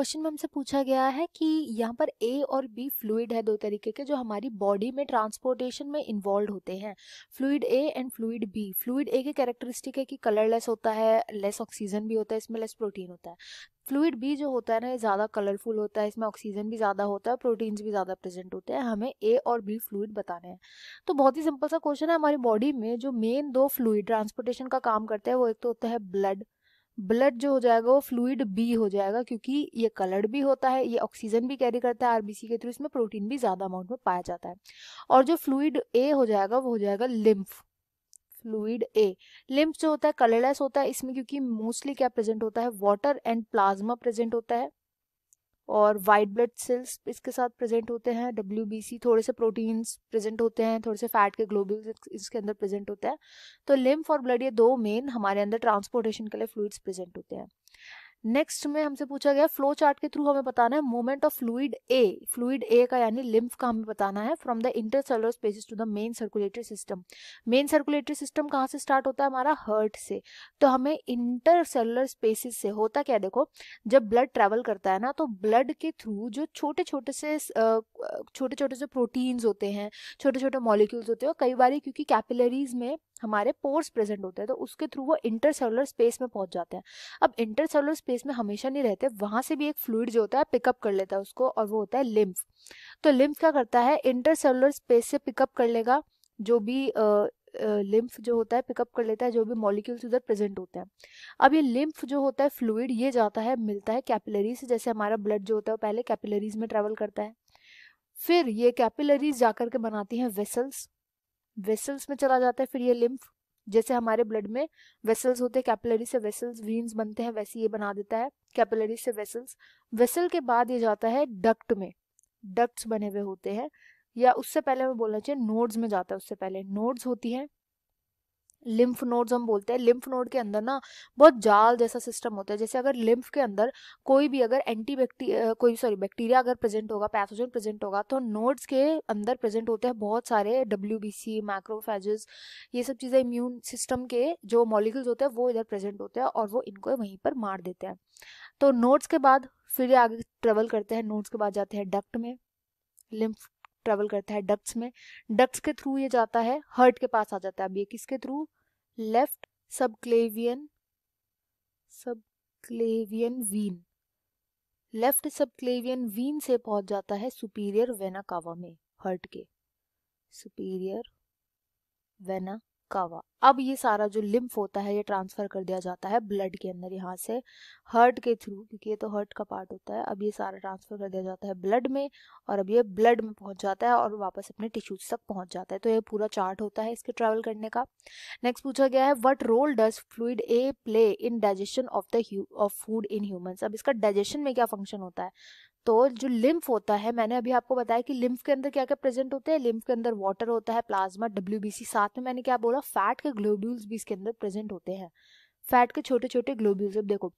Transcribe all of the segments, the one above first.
question में हमसे पूछा गया है कि यहाँ पर ए और बी फ्लूड है दो तरीके के जो हमारी बॉडी में ट्रांसपोर्टेशन में इन्वॉल्व होते हैं fluid A and fluid B fluid A के कैरेक्टरिस्टिक है कि कलरलेस होता है लेस ऑक्सीजन भी होता है इसमें लेस प्रोटीन होता है फ्लूड बी जो होता है ना ये ज़्यादा कलरफुल होता है इसमें ऑक्सीजन भी ज़्यादा होता है प्रोटीन्स भी ज़्यादा प्रेजेंट होते हैं हमें ए और बी फ्लूड बताने हैं तो बहुत ही सिंपल सा क्वेश्चन है हमारी बॉडी में जो मेन दो फ्लूड ट्रांसपोर्टेशन का काम करते हैं वो एक तो होता है ब्लड ब्लड जो हो जाएगा वो फ्लूड बी हो जाएगा क्योंकि ये कलर्ड भी होता है ये ऑक्सीजन भी कैरी करता है आरबीसी के थ्रू इसमें प्रोटीन भी ज़्यादा अमाउंट में पाया जाता है और जो फ्लूड ए हो जाएगा वो हो जाएगा लिम्फ फ्लूड ए लिम्फ जो होता है कलरलेस होता है इसमें क्योंकि मोस्टली क्या प्रेजेंट होता है वाटर एंड प्लाज्मा प्रेजेंट होता है और वाइट ब्लड सेल्स इसके साथ प्रेजेंट होते हैं डब्ल्यू थोड़े से प्रोटीन्स प्रेजेंट होते हैं थोड़े से फैट के ग्लोबल इसके अंदर प्रेजेंट होते हैं तो लिम्फ और ब्लड ये दो मेन हमारे अंदर ट्रांसपोर्टेशन के लिए फ्लूड्स प्रेजेंट होते हैं नेक्स्ट में हमसे पूछा गया फ्लो चार्ट के थ्रू हमें बताना है moment of fluid A fluid A का यानी लिम्फ का हमें बताना है from the intercellular spaces to the main circulatory system main circulatory system कहाँ से स्टार्ट होता है हमारा हर्ट से तो हमें इंटरसेलर स्पेसिस से होता क्या देखो जब ब्लड ट्रेवल करता है ना तो ब्लड के थ्रू जो छोटे छोटे से छोटे छोटे से प्रोटीन्स होते हैं छोटे छोटे मॉलिक्यूल्स होते हैं कई बार क्योंकि कैपिलरीज में हमारे पोर्स प्रेजेंट होते हैं तो उसके थ्रू वो इंटरसेलुलर स्पेस में पहुंच जाते हैं अब इंटरसेलुलर स्पेस में हमेशा नहीं रहते वहां से भी एक फ्लूड जो होता है पिकअप कर लेता है उसको और वो होता है लिम्फ तो लिम्फ क्या करता है इंटरसेलुलर स्पेस से पिकअप कर लेगा जो भी लिम्फ जो होता है पिकअप कर लेता है जो भी मॉलिक्यूल्स उधर प्रेजेंट होते हैं अब ये लिम्फ जो होता है फ्लूड ये जाता है मिलता है कैपिलरीज से जैसे हमारा ब्लड जो होता है वो पहले कैपिलरीज में ट्रेवल करता है फिर ये कैपिलरीज जाकर के बनाती हैं वेसल्स वेसल्स में चला जाता है फिर ये लिम्फ जैसे हमारे ब्लड में वेसल्स होते हैं कैपिलरी से वेसल्स वीन्स बनते हैं वैसे ये बना देता है कैपिलरी से वेसल्स वेसल के बाद ये जाता है डक्ट में डक्ट्स बने हुए होते हैं या उससे पहले हमें बोलना चाहिए नोड्स में जाता है उससे पहले नोड्स होती हैं लिम्फ नोड्स हम बोलते हैं लिम्फ नोड के अंदर ना बहुत जाल जैसा सिस्टम होता है जैसे अगर लिम्फ के अंदर कोई भी अगर एंटी कोई सॉरी बैक्टीरिया अगर प्रेजेंट होगा पैथोजन प्रेजेंट होगा तो नोड्स के अंदर प्रेजेंट होते हैं बहुत सारे डब्ल्यू बी मैक्रोफेजेस ये सब चीज़ें इम्यून सिस्टम के जो मॉलिकल्स होते हैं वो इधर प्रेजेंट होते हैं और वो इनको वहीं पर मार देते हैं तो नोट्स के बाद फिर आगे ट्रेवल करते हैं नोट्स के बाद जाते हैं डक्ट में लिम्फ ट्रेवल करता है डक्ट्स में डक्ट्स के थ्रू ये जाता है हर्ट के पास आ जाता है अब ये किसके through left subclavian subclavian vein left subclavian vein से पहुंच जाता है सुपीरियर वेना कावा में हर्ट के सुपीरियर वेना कवा अब ये सारा जो लिम्फ होता है ये ट्रांसफर कर दिया जाता है ब्लड के अंदर यहाँ से हर्ट के थ्रू क्योंकि ये तो हर्ट का पार्ट होता है अब ये सारा ट्रांसफर कर दिया जाता है ब्लड में और अब ये ब्लड में पहुंच जाता है और वापस अपने टिश्यूज तक पहुंच जाता है तो ये पूरा चार्ट होता है इसके ट्रेवल करने का नेक्स्ट पूछा गया है what role does fluid A play in digestion of the of food in humans अब इसका डाइजेशन में क्या फंक्शन होता है तो जो लिम्फ होता है मैंने अभी आपको बताया कि लिम्फ के अंदर क्या क्या प्रेजेंट होते हैं लिम्फ के अंदर वाटर होता है प्लाज्मा डब्ल्यू साथ में मैंने क्या बोला फैट के ग्लोब्यूल्स भी इसके अंदर प्रेजेंट होते हैं फैट के छोटे छोटे ग्लोब्यूल्स अब देखो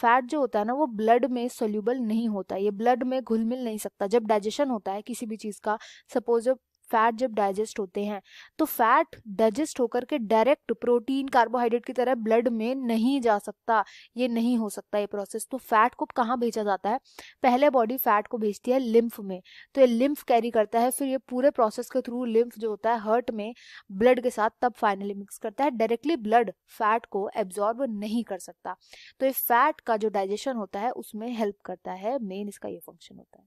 फैट जो होता है ना वो ब्लड में सोल्यूबल नहीं होता ये ब्लड में घुल मिल नहीं सकता जब डाइजेशन होता है किसी भी चीज़ का सपोज जब फैट जब डाइजेस्ट होते हैं तो फैट डाइजेस्ट होकर के डायरेक्ट प्रोटीन कार्बोहाइड्रेट की तरह ब्लड में नहीं जा सकता ये नहीं हो सकता ये प्रोसेस तो फैट को कहाँ भेजा जाता है पहले बॉडी फैट को भेजती है लिम्फ में तो ये लिम्फ कैरी करता है फिर ये पूरे प्रोसेस के थ्रू लिम्फ जो होता है हर्ट में ब्लड के साथ तब फाइनली मिक्स करता है डायरेक्टली ब्लड फैट को एब्जॉर्ब नहीं कर सकता तो ये फैट का जो डाइजेशन होता है उसमें हेल्प करता है मेन इसका ये फंक्शन होता है